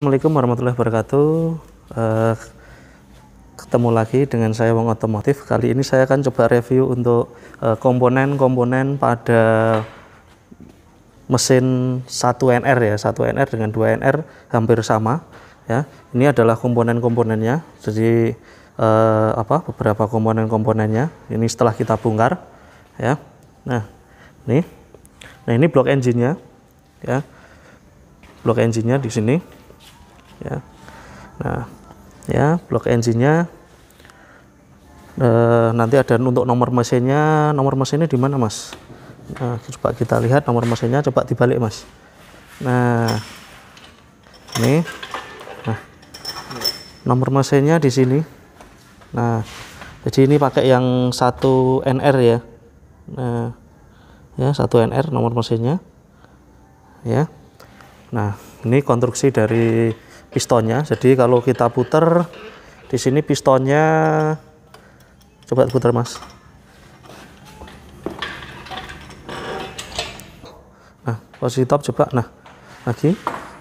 Assalamualaikum warahmatullahi wabarakatuh. Uh, ketemu lagi dengan saya Wong Otomotif. Kali ini saya akan coba review untuk eh, komponen-komponen uh, pada mesin 1NR ya, 1NR dengan 2NR hampir sama ya. Ini adalah komponen-komponennya. Jadi uh, apa beberapa komponen-komponennya. Ini setelah kita bongkar ya. Nah, ini. Nah, ini blok engine-nya ya. Blok engine-nya di sini ya nah ya blok engine-nya e, eh, nanti ada untuk nomor mesinnya nomor mesinnya di mana mas nah coba kita lihat nomor mesinnya coba dibalik mas nah ini nah nomor mesinnya di sini nah jadi ini pakai yang satu NR ya nah ya satu NR nomor mesinnya ya nah ini konstruksi dari pistonnya. Jadi kalau kita putar di sini pistonnya coba putar Mas. Nah, posisi top coba nah lagi.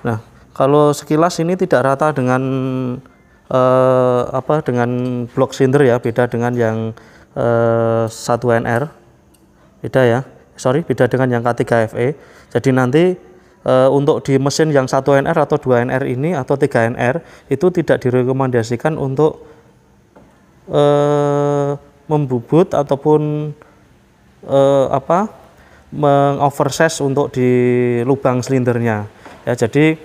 Nah, kalau sekilas ini tidak rata dengan eh, apa dengan blok silinder ya, beda dengan yang eh, 1NR. Beda ya. Sorry, beda dengan yang K3FE. Jadi nanti e, untuk di mesin yang 1 NR atau 2 NR ini atau 3 NR itu tidak direkomendasikan untuk e, membubut ataupun e, apa mengoverses untuk di lubang silindernya. Ya, jadi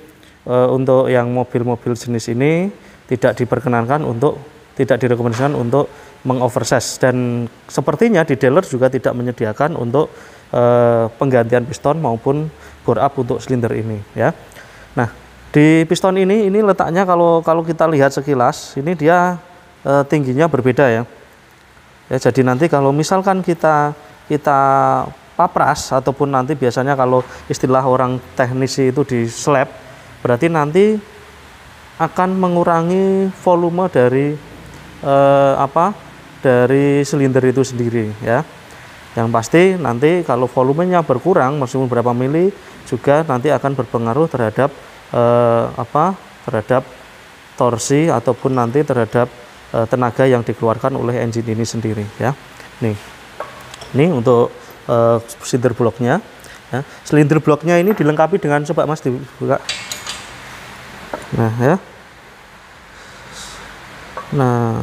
e, untuk yang mobil-mobil jenis ini tidak diperkenankan untuk tidak direkomendasikan untuk mengoverses dan sepertinya di dealer juga tidak menyediakan untuk e, penggantian piston maupun bore up untuk silinder ini ya. Nah, di piston ini ini letaknya kalau kalau kita lihat sekilas ini dia e, tingginya berbeda ya. Ya jadi nanti kalau misalkan kita kita papras ataupun nanti biasanya kalau istilah orang teknisi itu di slab berarti nanti akan mengurangi volume dari e, apa dari silinder itu sendiri ya yang pasti nanti kalau volumenya berkurang meskipun berapa mili juga nanti akan berpengaruh terhadap eh, apa terhadap torsi ataupun nanti terhadap eh, tenaga yang dikeluarkan oleh engine ini sendiri ya nih ini untuk eh, bloknya ya. silinder bloknya ini dilengkapi dengan coba mas dibuka nah ya nah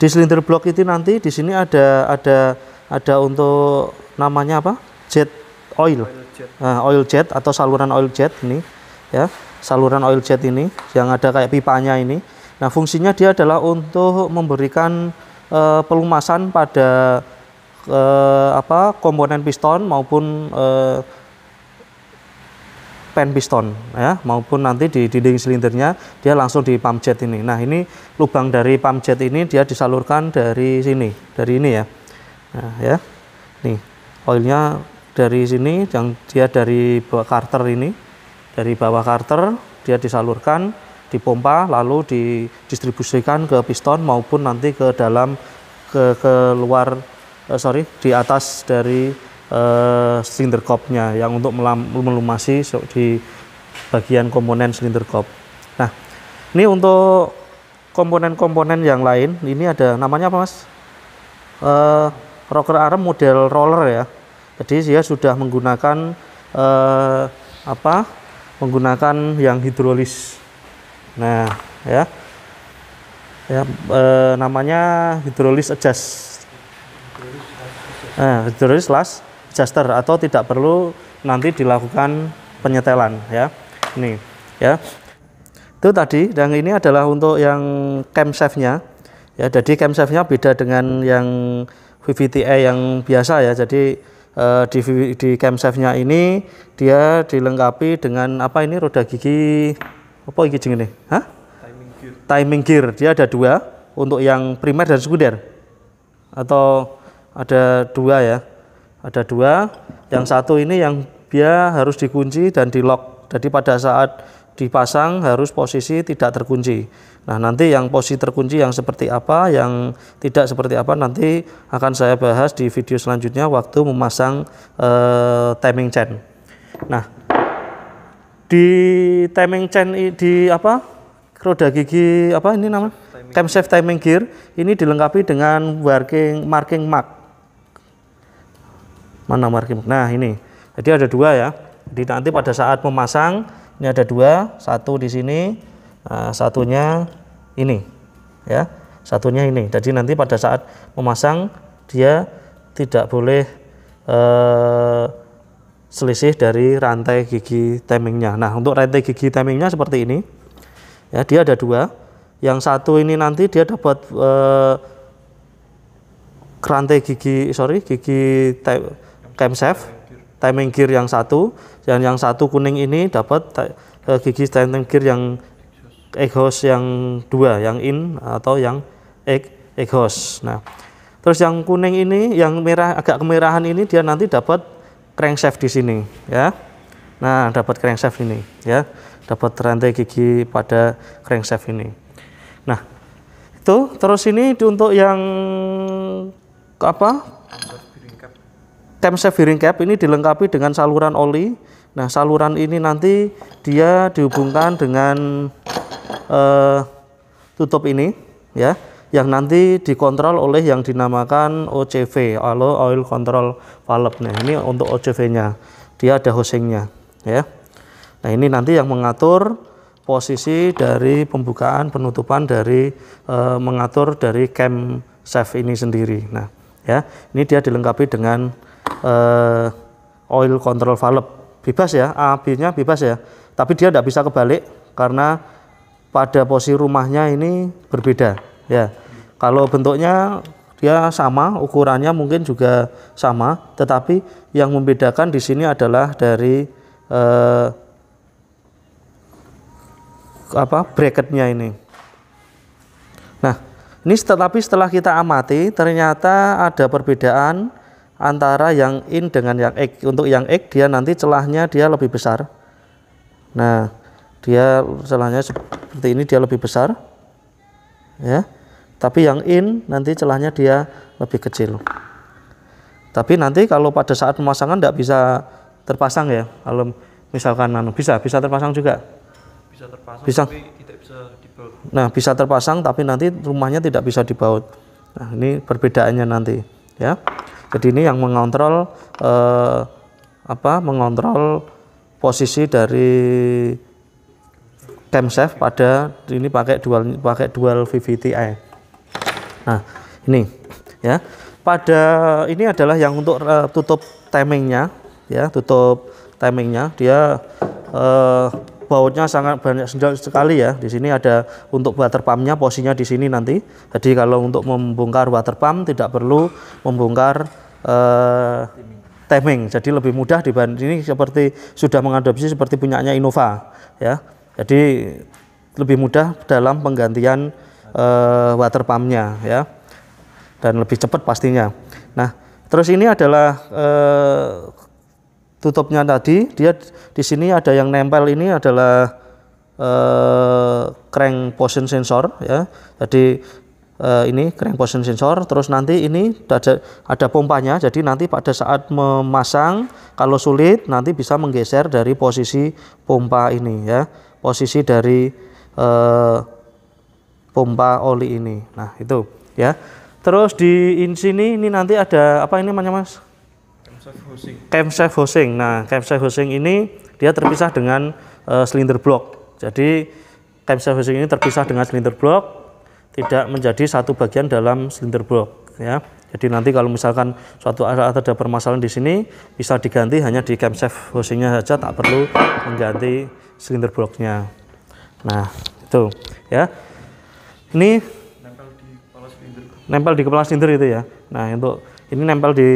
di silinder blok itu nanti di sini ada ada ada untuk namanya apa jet oil, oil Nah, oil jet atau saluran oil jet ini ya, saluran oil jet ini yang ada kayak pipanya ini. Nah, fungsinya dia adalah untuk memberikan e, pelumasan pada e, apa komponen piston maupun e, pen piston ya maupun nanti di dinding silindernya dia langsung di pump jet ini. Nah, ini lubang dari pump jet ini dia disalurkan dari sini, dari ini ya. Nah, ya. Nih, oilnya dari sini yang dia dari bawah karter ini dari bawah karter dia disalurkan dipompa lalu didistribusikan ke piston maupun nanti ke dalam ke keluar eh, sorry di atas dari eh, silinder kopnya yang untuk melumasi di bagian komponen silinder kop. Nah ini untuk komponen-komponen yang lain ini ada namanya apa mas? Eh, rocker arm model roller ya jadi dia sudah menggunakan eh, apa? Menggunakan yang hidrolis. Nah, ya. Ya, eh, namanya hidrolis adjust. Nah, hidrolis last adjuster atau tidak perlu nanti dilakukan penyetelan ya. Ini ya. Itu tadi dan ini adalah untuk yang camshaft-nya. Ya, jadi camshaft-nya beda dengan yang VVTA yang biasa ya. Jadi Eh, di di camshaftnya ini dia dilengkapi dengan apa ini roda gigi apa gigi ini Hah? Timing gear. Timing gear. Dia ada dua untuk yang primer dan sekunder. Atau ada dua ya. Ada dua. Yang satu ini yang dia harus dikunci dan di lock. Jadi pada saat dipasang harus posisi tidak terkunci. Nah, nanti yang posisi terkunci yang seperti apa, yang tidak seperti apa nanti akan saya bahas di video selanjutnya waktu memasang eh, timing chain. Nah, di timing chain di apa? roda gigi apa ini namanya? Camshaft timing gear ini dilengkapi dengan marking marking mark. Mana marking? Nah, ini. Jadi ada dua ya. Jadi nanti pada saat memasang ini ada dua satu di sini nah, satunya ini ya satunya ini jadi nanti pada saat memasang dia tidak boleh eh, selisih dari rantai gigi timingnya nah untuk rantai gigi timingnya seperti ini ya dia ada dua yang satu ini nanti dia dapat eh, rantai gigi sorry gigi camshaft timing gear yang satu dan yang satu kuning ini dapat eh, gigi timing gear yang exhaust yang dua yang in atau yang exhaust nah terus yang kuning ini yang merah agak kemerahan ini dia nanti dapat crankshaft di sini ya nah dapat crankshaft ini ya dapat rantai gigi pada crankshaft ini nah itu terus ini untuk yang apa camshaft bearing cap ini dilengkapi dengan saluran oli. Nah, saluran ini nanti dia dihubungkan dengan uh, tutup ini ya, yang nanti dikontrol oleh yang dinamakan OCV, atau oil control valve. Nah, ini untuk OCV-nya. Dia ada hosing-nya, ya. Nah, ini nanti yang mengatur posisi dari pembukaan penutupan dari e, mengatur dari cam safe ini sendiri. Nah, ya, ini dia dilengkapi dengan uh, oil control valve bebas ya AB-nya bebas ya tapi dia tidak bisa kebalik karena pada posisi rumahnya ini berbeda ya kalau bentuknya dia sama ukurannya mungkin juga sama tetapi yang membedakan di sini adalah dari eh, apa bracketnya ini nah ini tetapi setelah kita amati ternyata ada perbedaan antara yang in dengan yang x. Untuk yang x dia nanti celahnya dia lebih besar. Nah, dia celahnya seperti ini dia lebih besar. Ya. Tapi yang in nanti celahnya dia lebih kecil. Tapi nanti kalau pada saat pemasangan tidak bisa terpasang ya. Kalau misalkan anu, bisa bisa terpasang juga. Bisa terpasang bisa. tapi tidak bisa dibaut. Nah, bisa terpasang tapi nanti rumahnya tidak bisa dibaut. Nah, ini perbedaannya nanti ya. Jadi ini yang mengontrol eh, apa? Mengontrol posisi dari camshaft pada ini pakai dual pakai dual VVTi. Nah, ini ya. Pada ini adalah yang untuk eh, tutup timingnya ya, tutup timingnya dia eh, bautnya sangat banyak sekali ya. Di sini ada untuk water pumpnya posisinya di sini nanti. Jadi kalau untuk membongkar water pump tidak perlu membongkar eh, timing. Jadi lebih mudah dibanding ini seperti sudah mengadopsi seperti punyanya Innova ya. Jadi lebih mudah dalam penggantian eh, water pumpnya ya dan lebih cepat pastinya. Nah terus ini adalah eh, tutupnya tadi dia di sini ada yang nempel ini adalah eh, crank position sensor ya jadi eh, ini crank position sensor terus nanti ini ada ada pompanya jadi nanti pada saat memasang kalau sulit nanti bisa menggeser dari posisi pompa ini ya posisi dari eh, pompa oli ini nah itu ya terus di sini ini nanti ada apa ini namanya mas camshaft housing. Nah, camshaft housing ini dia terpisah dengan uh, silinder block. Jadi camshaft housing ini terpisah dengan silinder block, tidak menjadi satu bagian dalam silinder block ya. Jadi nanti kalau misalkan suatu saat ada permasalahan di sini bisa diganti hanya di camshaft housingnya saja tak perlu mengganti silinder blocknya. Nah, itu ya. Ini nempel di kepala silinder. Nempel di kepala silinder itu ya. Nah, untuk ini nempel di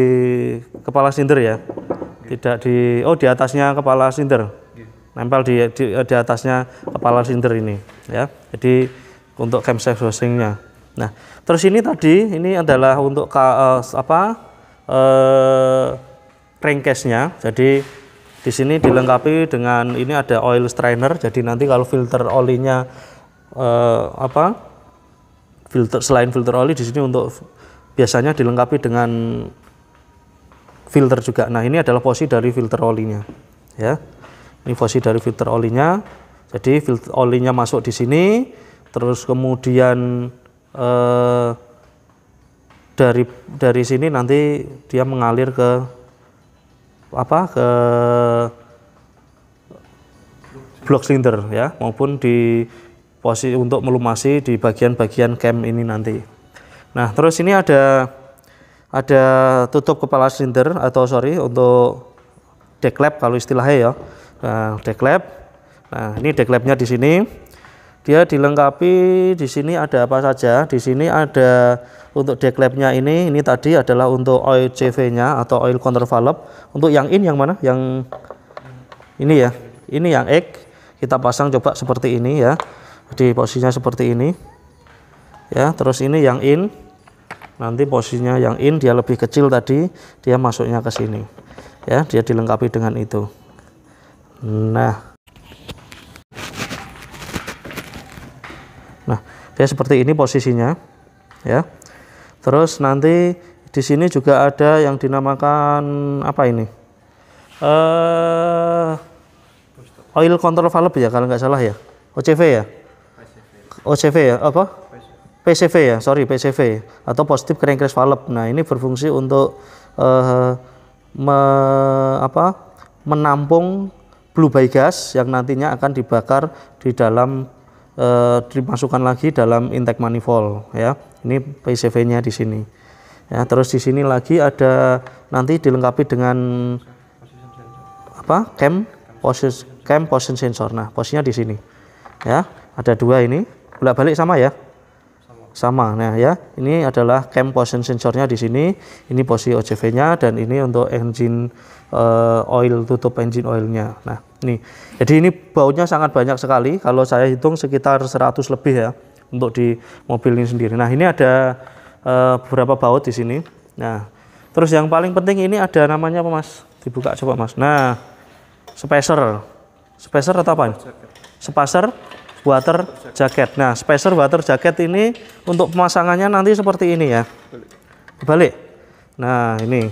kepala sinter ya iya. tidak di oh di atasnya kepala sinter, iya. nempel di, di, di atasnya kepala sinter ini ya jadi untuk camshaft housingnya nah terus ini tadi ini adalah untuk ka, eh, apa uh, eh, crankcase-nya jadi di sini dilengkapi dengan ini ada oil strainer jadi nanti kalau filter olinya uh, apa filter selain filter oli di sini untuk biasanya dilengkapi dengan filter juga. Nah, ini adalah posisi dari filter olinya, ya. Ini posisi dari filter olinya. Jadi filter olinya masuk di sini, terus kemudian eh, dari dari sini nanti dia mengalir ke apa ke blok silinder ya maupun di posisi untuk melumasi di bagian-bagian cam ini nanti. Nah, terus ini ada ada tutup kepala silinder atau sorry untuk deklep kalau istilahnya ya. Nah, deklep. Nah, ini deklepnya di sini. Dia dilengkapi di sini ada apa saja? Di sini ada untuk deklepnya ini, ini tadi adalah untuk oil CV-nya atau oil counter valve. Untuk yang in yang mana? Yang ini ya. Ini yang X kita pasang coba seperti ini ya. Di posisinya seperti ini. Ya, terus ini yang in nanti posisinya yang in dia lebih kecil tadi dia masuknya ke sini ya dia dilengkapi dengan itu nah nah dia seperti ini posisinya ya terus nanti di sini juga ada yang dinamakan apa ini uh, oil control valve ya kalau nggak salah ya OCV ya OCV ya apa PCV ya, sorry PCV atau positif crankcase valve. Nah ini berfungsi untuk uh, me, apa, menampung blue by gas yang nantinya akan dibakar di dalam uh, dimasukkan lagi dalam intake manifold ya. Ini PCV-nya di sini. Ya, terus di sini lagi ada nanti dilengkapi dengan apa? Cam posis cam position sensor. Nah, posisinya di sini. Ya, ada dua ini. Bolak-balik sama ya sama. Nah ya, ini adalah cam position sensornya di sini, ini posisi OCV-nya dan ini untuk engine uh, oil tutup engine oilnya. Nah ini, jadi ini baunya sangat banyak sekali. Kalau saya hitung sekitar 100 lebih ya untuk di mobil ini sendiri. Nah ini ada uh, beberapa baut di sini. Nah terus yang paling penting ini ada namanya apa mas? Dibuka coba mas. Nah spacer, spacer atau apa? Spacer water jacket. Nah, spacer water jacket ini untuk pemasangannya nanti seperti ini ya. Kebalik. Nah, ini.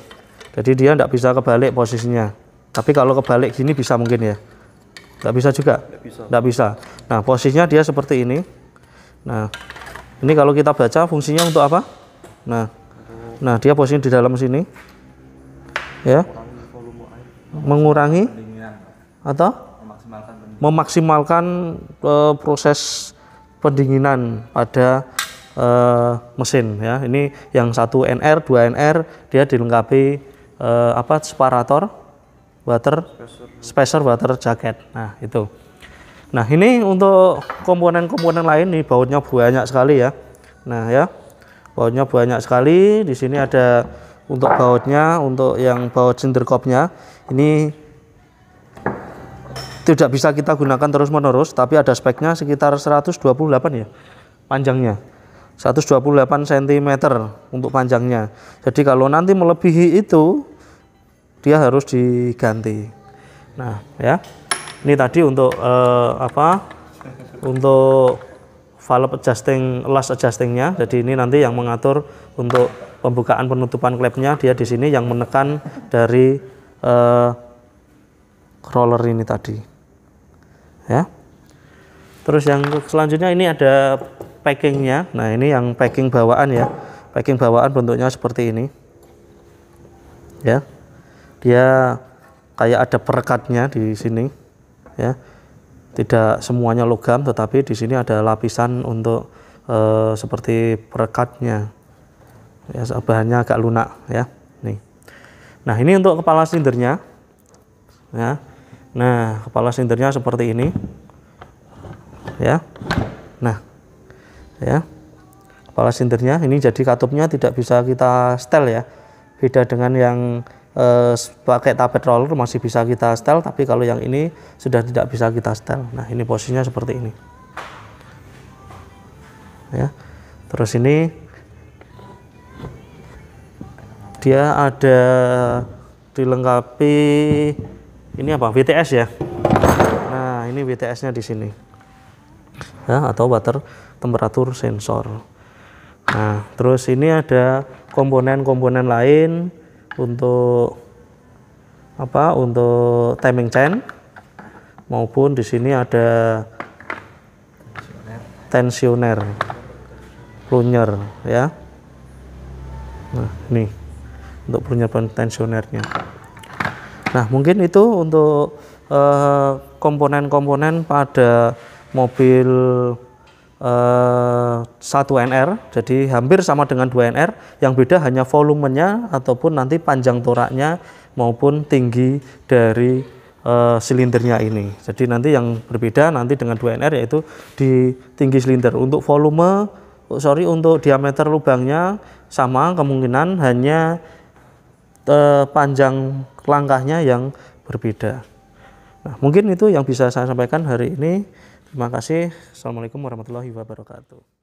Jadi dia tidak bisa kebalik posisinya. Tapi kalau kebalik gini bisa mungkin ya. Tidak bisa juga. Tidak bisa. bisa. Nah, posisinya dia seperti ini. Nah, ini kalau kita baca fungsinya untuk apa? Nah, nah dia posisi di dalam sini. Ya. Mengurangi atau memaksimalkan uh, proses pendinginan pada uh, mesin ya. Ini yang satu NR, 2 NR dia dilengkapi uh, apa separator water spacer water jacket. Nah, itu. Nah, ini untuk komponen-komponen lain nih bautnya banyak sekali ya. Nah, ya. Bautnya banyak sekali. Di sini ada untuk bautnya, untuk yang baut kopnya Ini tidak bisa kita gunakan terus menerus tapi ada speknya sekitar 128 ya panjangnya 128 cm untuk panjangnya jadi kalau nanti melebihi itu dia harus diganti nah ya ini tadi untuk uh, apa untuk valve adjusting last adjustingnya jadi ini nanti yang mengatur untuk pembukaan penutupan klepnya dia di sini yang menekan dari uh, roller ini tadi ya terus yang selanjutnya ini ada packingnya nah ini yang packing bawaan ya packing bawaan bentuknya seperti ini ya dia kayak ada perekatnya di sini ya tidak semuanya logam tetapi di sini ada lapisan untuk e, seperti perekatnya ya bahannya agak lunak ya nih nah ini untuk kepala silindernya ya Nah, kepala silindernya seperti ini. Ya. Nah. Ya. Kepala silindernya ini jadi katupnya tidak bisa kita setel ya. Beda dengan yang eh, pakai tapet roller masih bisa kita setel, tapi kalau yang ini sudah tidak bisa kita setel. Nah, ini posisinya seperti ini. Ya. Terus ini dia ada dilengkapi ini apa VTS ya nah ini VTS nya di sini ya atau water temperatur sensor nah terus ini ada komponen-komponen lain untuk apa untuk timing chain maupun di sini ada tensioner plunyer ya nah ini untuk punya tensionernya Nah, mungkin itu untuk eh, komponen-komponen uh, pada mobil uh, eh, 1NR, jadi hampir sama dengan 2NR, yang beda hanya volumenya ataupun nanti panjang toraknya maupun tinggi dari uh, silindernya ini. Jadi nanti yang berbeda nanti dengan 2NR yaitu di tinggi silinder. Untuk volume, sorry untuk diameter lubangnya sama kemungkinan hanya panjang langkahnya yang berbeda. Nah, mungkin itu yang bisa saya sampaikan hari ini. Terima kasih. Assalamualaikum warahmatullahi wabarakatuh.